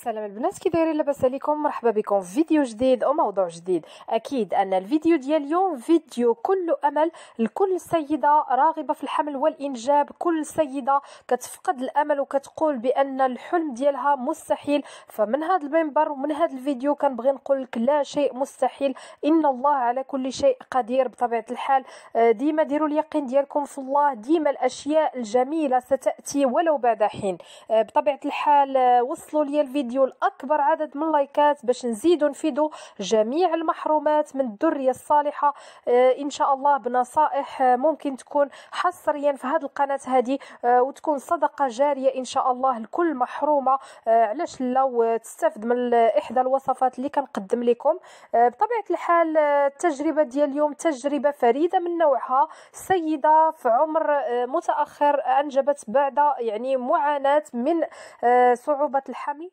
السلام البنات كي دايرين لاباس عليكم مرحبا بكم في فيديو جديد وموضوع جديد اكيد ان الفيديو ديال اليوم فيديو كله امل لكل سيده راغبه في الحمل والانجاب كل سيده كتفقد الامل وكتقول بان الحلم ديالها مستحيل فمن هذا المنبر ومن هذا الفيديو كنبغي نقول لك لا شيء مستحيل ان الله على كل شيء قدير بطبيعه الحال آه، ديما ديروا اليقين ديالكم في الله ديما الاشياء الجميله ستاتي ولو بعد حين آه، بطبيعه الحال آه، وصلوا لي الفيديو الفيديو لاكبر عدد من اللايكات باش نزيدو نفيدو جميع المحرومات من الذريه الصالحه آه، ان شاء الله بنصائح آه، ممكن تكون حصريا في هذه القناه هذه آه، وتكون صدقه جاريه ان شاء الله لكل محرومه علاش لا وتستافد من احدى الوصفات اللي كنقدم لكم بطبيعه الحال التجربه ديال اليوم تجربه فريده من نوعها سيده في عمر متاخر انجبت بعد يعني معاناه من صعوبه الحمل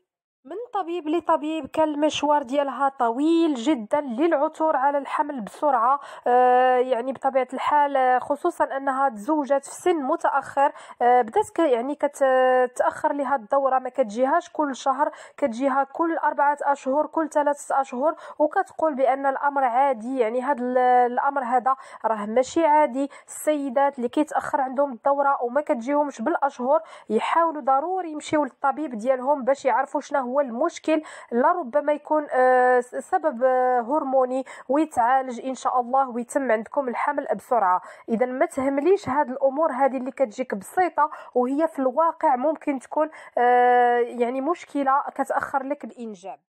من طبيب لطبيب كان المشوار ديالها طويل جدا للعثور على الحمل بسرعه آه يعني بطبيعه الحال آه، خصوصا انها تزوجت في سن متاخر آه بدات يعني كتاخر آه، لها الدوره ما كتجيهاش كل شهر كتجيها كل اربعه اشهر كل ثلاثه اشهر وكتقول بان الامر عادي يعني هذا الامر هذا راه ماشي عادي السيدات اللي كيتاخر عندهم الدوره وما كتجيهمش بالاشهر يحاولوا ضروري يمشيو للطبيب ديالهم باش يعرفوا شنو هو هو المشكل لربما يكون آه، سبب آه، هرموني ويتعالج ان شاء الله ويتم عندكم الحمل بسرعه اذا ما تهمليش هذه الامور هذه اللي كتجيك بسيطه وهي في الواقع ممكن تكون آه، يعني مشكله كتاخر لك الانجاب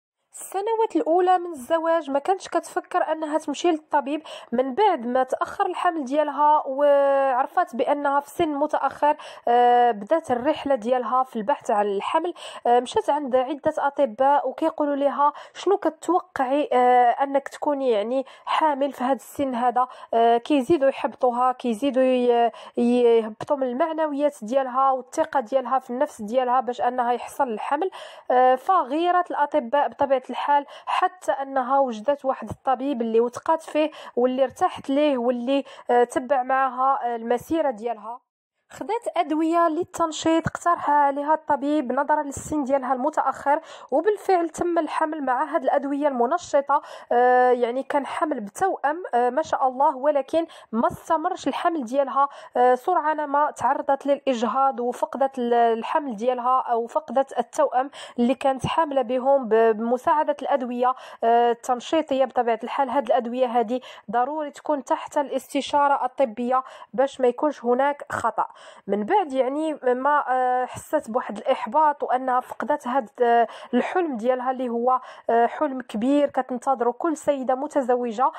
السنوات الاولى من الزواج ما كانتش كتفكر انها تمشي للطبيب من بعد ما تاخر الحمل ديالها وعرفت بانها في سن متاخر آه، بدات الرحله ديالها في البحث عن الحمل آه، مشات عند عده اطباء وكيقولوا لها شنو كتوقعي آه، انك تكوني يعني حامل في هذا السن هذا كيزيدوا يحبطوها كيزيدوا يهبطوا من المعنويات ديالها والثقه ديالها في النفس ديالها باش انها يحصل الحمل فغيرت الاطباء بطبيعه الحال حتى انها وجدت واحد الطبيب اللي وثقات فيه واللي ارتاحت ليه واللي آه، تبع معها آه، المسيره ديالها خدات أدوية للتنشيط اقترحها عليها الطبيب نظرا للسن ديالها المتأخر وبالفعل تم الحمل مع هاد الأدوية المنشطة آه يعني كان حمل بتوأم آه ما شاء الله ولكن ما استمرش الحمل ديالها آه سرعان ما تعرضت للإجهاض وفقدت الحمل ديالها أو فقدت التوأم اللي كانت حاملة بهم بمساعدة الأدوية آه، التنشيطية بطبيعة الحال هاد الأدوية هذه ضروري تكون تحت الاستشارة الطبية باش ما يكونش هناك خطأ من بعد يعني ما آه، حست بواحد الاحباط وانها فقدت هذا آه، الحلم ديالها اللي هو آه، حلم كبير كتنتظره كل سيده متزوجه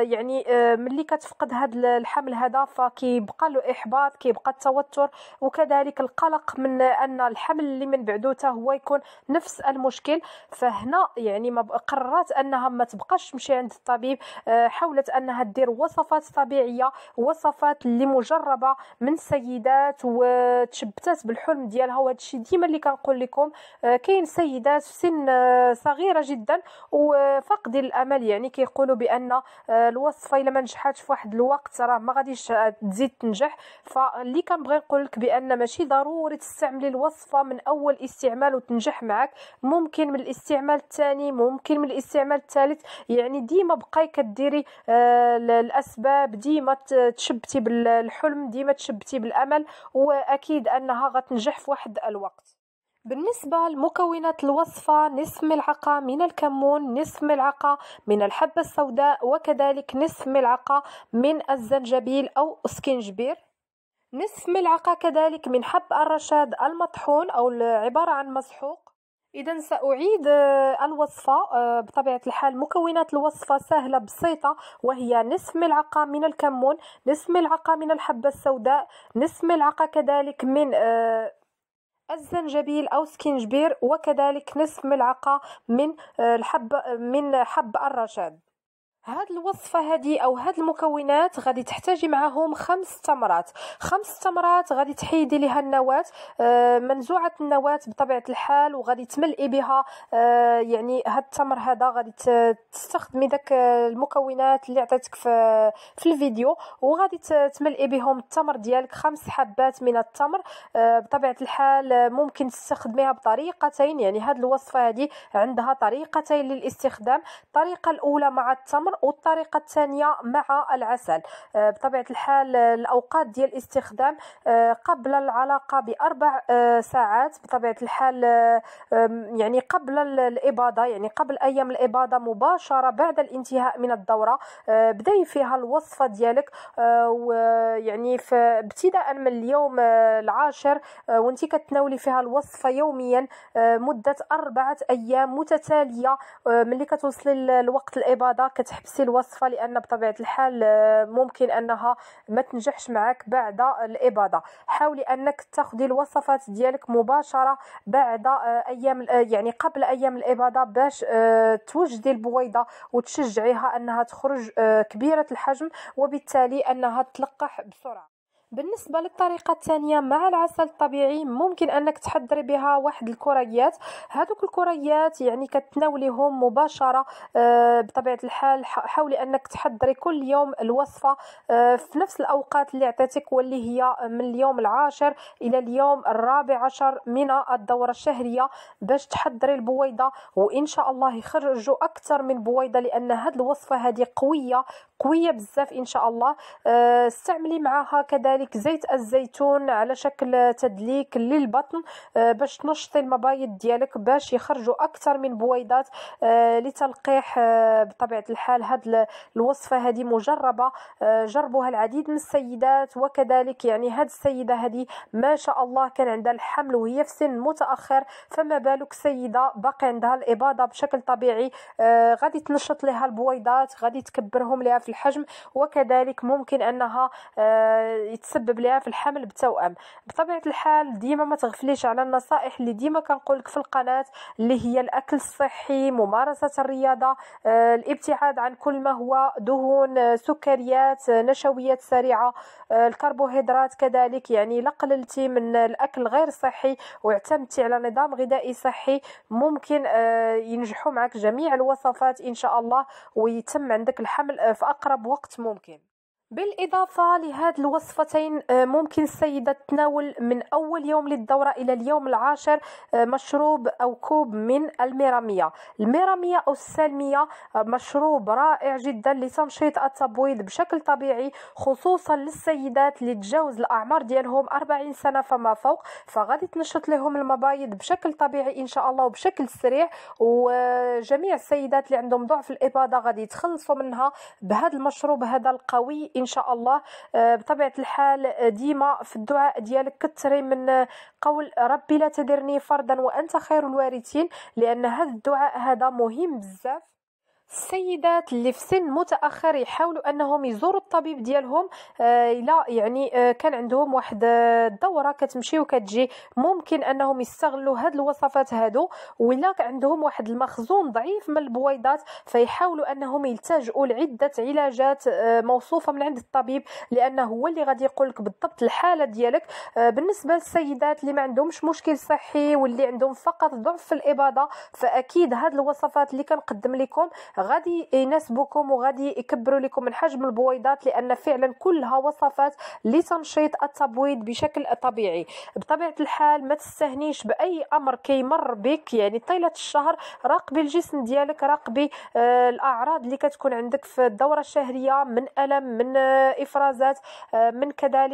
يعني ملي كتفقد هذا الحمل هذا فكيبقى له احباط كيبقى التوتر وكذلك القلق من ان الحمل اللي من بعدو حتى هو يكون نفس المشكل فهنا يعني ما قررت انها ما تبقاش تمشي عند الطبيب حاولت انها دير وصفات طبيعيه وصفات اللي مجربه من سيدة سيدات وتشبتات بالحلم ديالها وهذا الشيء ديما اللي كنقول لكم آه، كاين سيدات في سن آه، صغيره جدا وفقد الامل يعني كيقولوا بان آه، الوصفه الا ما نجحاتش في واحد الوقت راه ما غاديش تزيد تنجح فاللي كنبغي نقول لك بان ماشي ضروري تستعملي الوصفه من اول استعمال وتنجح معك ممكن من الاستعمال الثاني ممكن من الاستعمال الثالث يعني ديما بقاي كديري الاسباب ديما تشبتي بالحلم ديما تشبتي الأمل وأكيد أنها غتنجح في واحد الوقت بالنسبة لمكونات الوصفة نصف ملعقة من الكمون نصف ملعقة من الحبة السوداء وكذلك نصف ملعقة من الزنجبيل أو سكينجبير نصف ملعقة كذلك من حب الرشاد المطحون أو عبارة عن مسحوق اذا ساعيد آه، الوصفه آه، بطبيعه الحال مكونات الوصفه سهله بسيطه وهي نصف ملعقه من الكمون نصف ملعقه من الحبه السوداء نصف ملعقه كذلك من آه، الزنجبيل او سكينجبير وكذلك نصف ملعقه من الحب من حب الرشاد هاد الوصفة هادي أو هاد المكونات غادي تحتاجي معاهم خمس تمرات خمس تمرات غادي تحيدي ليها النواة آه، منزوعة النواة بطبيعة الحال وغادي تملئي بها آه، يعني هاد التمر هذا غادي تستخدمي داك آه، المكونات اللي عطيتك في, في الفيديو وغادي تملئي بهم التمر ديالك خمس حبات من التمر بطبيعة الحال ممكن تستخدميها بطريقتين يعني هاد الوصفة هادي عندها طريقتين للاستخدام الطريقة الأولى مع التمر والطريقه الثانيه مع العسل آه، بطبيعه الحال آه، الاوقات ديال الاستخدام آه، قبل العلاقه باربع ساعات بطبيعه الحال يعني قبل الاباضه يعني قبل ايام الاباضه مباشره بعد الانتهاء من الدوره بداي فيها الوصفه ديالك ويعني ابتداء من اليوم العاشر وانت كتناولي فيها الوصفه يوميا مده اربعه ايام متتاليه ملي كتوصلي لوقت الاباضه كتحبسي تحبسي الوصفه لان بطبيعه الحال آه، ممكن انها ما تنجحش معك بعد الإبادة حاولي انك تاخدي الوصفات ديالك مباشره بعد آه، ايام آه، يعني قبل ايام الإبادة باش توجدي البويضه وتشجعيها انها تخرج كبيره الحجم وبالتالي انها تلقح بسرعه بالنسبة للطريقة الثانية مع العسل الطبيعي ممكن أنك تحضري بها واحد الكريات هذوك الكريات يعني كتناوليهم مباشرة آه، بطبيعة الحال حاولي أنك تحضري كل يوم الوصفة آه، في نفس الأوقات اللي عطيتك واللي هي من اليوم العاشر إلى اليوم الرابع عشر من الدورة الشهرية باش تحضري البويضة وإن شاء الله يخرجوا أكثر من بويضة لأن هذه الوصفة هذه قوية قوية بزاف إن شاء الله آه، استعملي معها كذلك كذلك زيت الزيتون على شكل تدليك للبطن آه، باش تنشطي المبايض ديالك باش يخرجوا اكثر من بويضات آه، لتلقيح آه، بطبيعه الحال هاد الوصفه هذه مجربه جربوها العديد من السيدات وكذلك يعني هاد السيده هذه ما شاء الله كان عندها الحمل وهي في سن متاخر فما بالك سيده باقي عندها الاباضه بشكل طبيعي غادي تنشط لها البويضات غادي تكبرهم لها في الحجم وكذلك ممكن انها تسبب لها في الحمل بالتوأم بطبيعه الحال ديما ما تغفليش على النصائح اللي ديما كنقول لك في القناه اللي هي الاكل الصحي ممارسه الرياضه آه، الابتعاد عن كل ما هو دهون آه، سكريات آه، نشويات سريعه الكربوهيدرات كذلك يعني لا قللتي من الاكل غير صحي واعتمدتي على نظام غذائي صحي ممكن ينجحوا معك جميع الوصفات ان شاء الله ويتم عندك الحمل في اقرب وقت ممكن بالإضافة لهذه الوصفتين آه، ممكن السيدة تناول من أول يوم للدورة إلى اليوم العاشر آه، مشروب أو كوب من الميرامية الميرامية أو السالمية آه، مشروب رائع جدا لتنشيط التبويض بشكل طبيعي خصوصا للسيدات اللي تجاوز الأعمار ديالهم 40 سنة فما فوق فغادي تنشط لهم المبايض بشكل طبيعي إن شاء الله وبشكل سريع وجميع السيدات اللي عندهم ضعف الإباضة غادي يتخلصوا منها بهذا المشروب هذا القوي ان شاء الله آه، بطبيعه الحال آه، ديما في الدعاء ديالك كثري من آه، قول ربي لا تدرني فردا وانت خير الوارثين لان هذا الدعاء هذا مهم بزاف السيدات اللي في سن متاخر يحاولوا انهم يزوروا الطبيب ديالهم آه، الا يعني آه، كان عندهم واحد الدوره آه، كتمشي وكتجي ممكن انهم يستغلوا هاد الوصفات هادو ولا عندهم واحد المخزون ضعيف من البويضات فيحاولوا انهم يلتجؤوا لعده علاجات موصوفه من عند الطبيب لانه هو اللي غادي يقول لك بالضبط الحاله ديالك بالنسبه للسيدات اللي ما عندهمش مشكل صحي واللي عندهم فقط ضعف في الاباضه فاكيد هاد الوصفات اللي كنقدم لكم غادي يناسبكم وغادي يكبروا لكم من حجم البويضات لان فعلا كلها وصفات لتنشيط التبويض بشكل طبيعي بطبيعه الحال ما تستهنيش باي امر كيمر بك يعني طيله الشهر راقبي الجسم ديالك راقبي آه، الاعراض اللي كتكون عندك في الدوره الشهريه من الم من آه، افرازات آه، من كذلك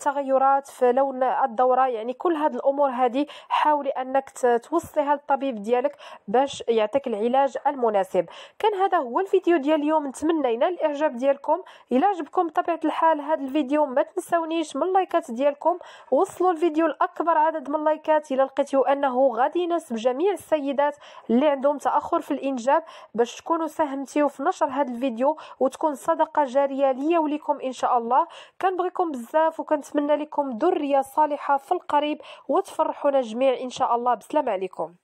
تغيرات في لون الدوره يعني كل هذه الامور هذه حاولي انك توصيها للطبيب ديالك باش يعطيك العلاج الم المناسب كان هذا هو الفيديو ديال اليوم نتمنى ينال الاعجاب ديالكم الى عجبكم بطبيعه الحال هذا الفيديو ما تنساونيش من اللايكات ديالكم وصلوا الفيديو لاكبر عدد من اللايكات الى لقيتو انه غادي يناسب جميع السيدات اللي عندهم تاخر في الانجاب باش تكونوا ساهمتيو في نشر هذا الفيديو وتكون صدقه جاريه ليا وليكم ان شاء الله كنبغيكم بزاف وكنتمنى لكم ذريه صالحه في القريب وتفرحونا جميع ان شاء الله بسلام عليكم